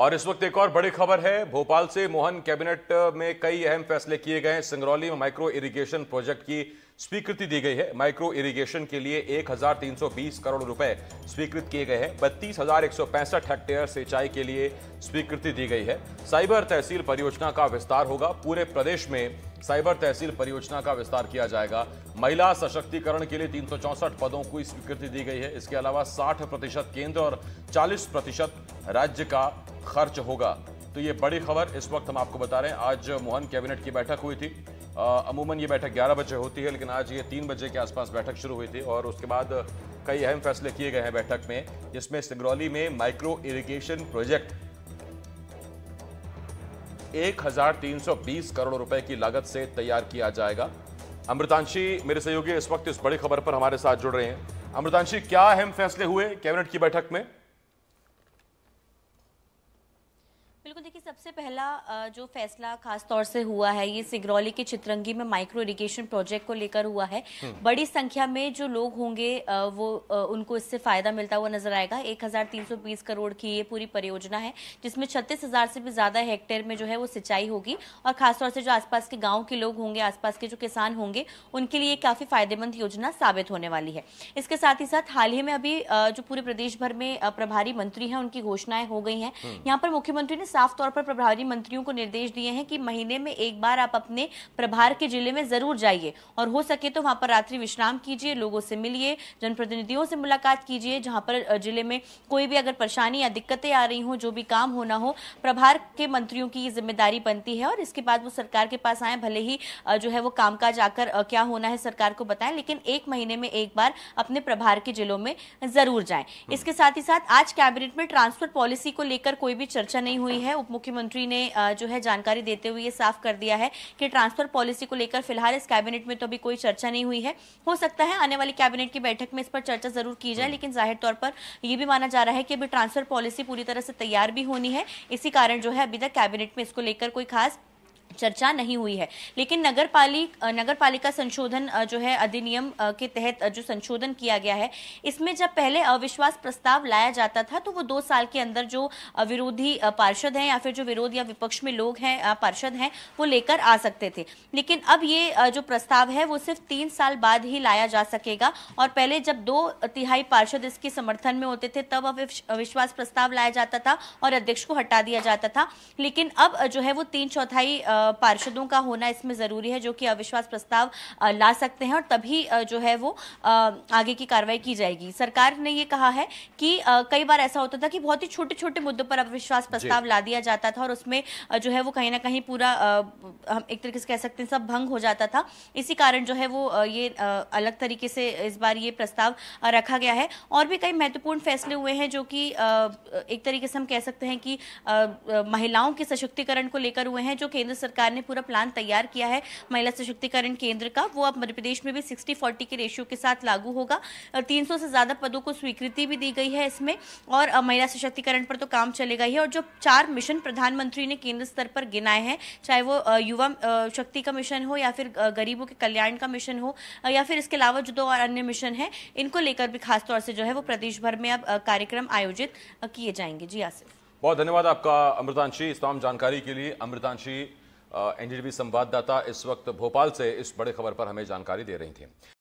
और इस वक्त एक और बड़ी खबर है भोपाल से मोहन कैबिनेट में कई अहम फैसले किए गए हैं सिंगरौली में माइक्रो इरिगेशन प्रोजेक्ट की स्वीकृति दी गई है माइक्रो इरिगेशन के लिए 1,320 करोड़ रुपए स्वीकृत किए गए हैं बत्तीस हेक्टेयर सिंचाई के लिए स्वीकृति दी गई है साइबर तहसील परियोजना का विस्तार होगा पूरे प्रदेश में साइबर तहसील परियोजना का विस्तार किया जाएगा महिला सशक्तिकरण के लिए तीन पदों को स्वीकृति दी गई है इसके अलावा 60 प्रतिशत केंद्र और 40 प्रतिशत राज्य का खर्च होगा तो ये बड़ी खबर इस वक्त हम आपको बता रहे हैं आज मोहन कैबिनेट की बैठक हुई थी अमूमन ये बैठक 11 बजे होती है लेकिन आज ये तीन बजे के आसपास बैठक शुरू हुई थी और उसके बाद कई अहम फैसले किए गए हैं बैठक में जिसमें सिंगरौली में माइक्रो इरिगेशन प्रोजेक्ट 1320 करोड़ रुपए की लागत से तैयार किया जाएगा अमृतांशी मेरे सहयोगी इस वक्त इस बड़ी खबर पर हमारे साथ जुड़ रहे हैं अमृतांशी क्या अहम फैसले हुए कैबिनेट की बैठक में बिल्कुल देखिए सबसे पहला जो फैसला खास तौर से हुआ है ये सिगरौली के चित्रंगी में माइक्रो इरिगेशन प्रोजेक्ट को लेकर हुआ है हम्म। बड़ी संख्या में जो लोग होंगे वो उनको इससे फायदा मिलता हुआ नजर आएगा 1320 करोड़ की ये पूरी परियोजना है जिसमें हजार से भी ज्यादा हेक्टेयर में जो है वो सिंचाई होगी और खासतौर से जो आसपास के गाँव के लोग होंगे आसपास के जो किसान होंगे उनके लिए काफी फायदेमंद योजना साबित होने वाली है इसके साथ ही साथ हाल ही में अभी जो पूरे प्रदेश भर में प्रभारी मंत्री है उनकी घोषणाएं हो गई है हम्म। यहाँ पर मुख्यमंत्री ने साफ तौर पर प्रभारी मंत्रियों को निर्देश दिए हैं कि महीने में एक बार आप अपने प्रभार के जिले में जरूर जाइए और हो सके तो वहां पर रात्रि विश्राम कीजिए लोगों से मिलिए जनप्रतिनिधियों से मुलाकात कीजिए जहां पर जिले में कोई भी अगर परेशानी या दिक्कतें आ रही हों जो भी काम होना हो प्रभार के मंत्रियों की ये जिम्मेदारी बनती है और इसके बाद वो सरकार के पास आए भले ही जो है वो कामकाज आकर क्या होना है सरकार को बताएं लेकिन एक महीने में एक बार अपने प्रभार के जिलों में जरूर जाएं इसके साथ ही साथ आज कैबिनेट में ट्रांसफर पॉलिसी को लेकर कोई भी चर्चा नहीं हुई है है उप मुख्यमंत्री ने जो है जानकारी देते हुए ये साफ कर दिया है कि ट्रांसफर पॉलिसी को लेकर फिलहाल इस कैबिनेट में तो अभी कोई चर्चा नहीं हुई है हो सकता है आने वाली कैबिनेट की बैठक में इस पर चर्चा जरूर की जाए हम्म। लेकिन जाहिर तौर पर यह भी माना जा रहा है कि अभी ट्रांसफर पॉलिसी पूरी तरह से तैयार भी होनी है इसी कारण जो है अभी तक कैबिनेट में इसको लेकर कोई खास चर्चा नहीं हुई है लेकिन नगर पालिक नगर पालिका संशोधन जो है अधिनियम के तहत जो संशोधन किया गया है इसमें जब पहले अविश्वास प्रस्ताव लाया जाता था तो वो दो साल के अंदर जो विरोधी पार्षद हैं या फिर जो विरोध या विपक्ष में लोग हैं पार्षद हैं वो लेकर आ सकते थे लेकिन अब ये जो प्रस्ताव है वो सिर्फ तीन साल बाद ही लाया जा सकेगा और पहले जब दो तिहाई पार्षद इसके समर्थन में होते थे तब अविश्वास प्रस्ताव लाया जाता था और अध्यक्ष को हटा दिया जाता था लेकिन अब जो है वो तीन चौथाई पार्षदों का होना इसमें ज़रूरी है जो कि अविश्वास प्रस्ताव ला सकते हैं और तभी जो है वो आगे की कार्रवाई की जाएगी सरकार ने ये कहा है कि कई बार ऐसा होता था कि बहुत ही छोटे छोटे मुद्दों पर अविश्वास प्रस्ताव ला दिया जाता था और उसमें जो है वो कहीं ना कहीं पूरा हम एक तरीके से कह सकते हैं सब भंग हो जाता था इसी कारण जो है वो ये अलग तरीके से इस बार ये प्रस्ताव रखा गया है और भी कई महत्वपूर्ण फैसले हुए हैं जो कि एक तरीके से हम कह सकते हैं कि महिलाओं के सशक्तिकरण को लेकर हुए हैं जो केंद्र सरकार ने पूरा प्लान तैयार किया है महिला सशक्तिकरण केंद्र का वो अब मध्य प्रदेश में भी सिक्सटी फोर्टी के रेशियो के साथ लागू होगा तीन से ज़्यादा पदों को स्वीकृति भी दी गई है इसमें और महिला सशक्तिकरण पर तो काम चलेगा ही और जो चार मिशन प्रधानमंत्री ने केंद्र स्तर पर गिनाए हैं चाहे वो युवा शक्ति का मिशन हो या फिर गरीबों के कल्याण का मिशन हो या फिर इसके अलावा जो दो और अन्य मिशन हैं इनको लेकर भी खासतौर से जो है वो प्रदेश भर में अब कार्यक्रम आयोजित किए जाएंगे जी आसिफ बहुत धन्यवाद आपका अमृतांशी इस तमाम जानकारी के लिए अमृतांशी एनडीटीवी संवाददाता इस वक्त भोपाल से इस बड़ी खबर पर हमें जानकारी दे रही थी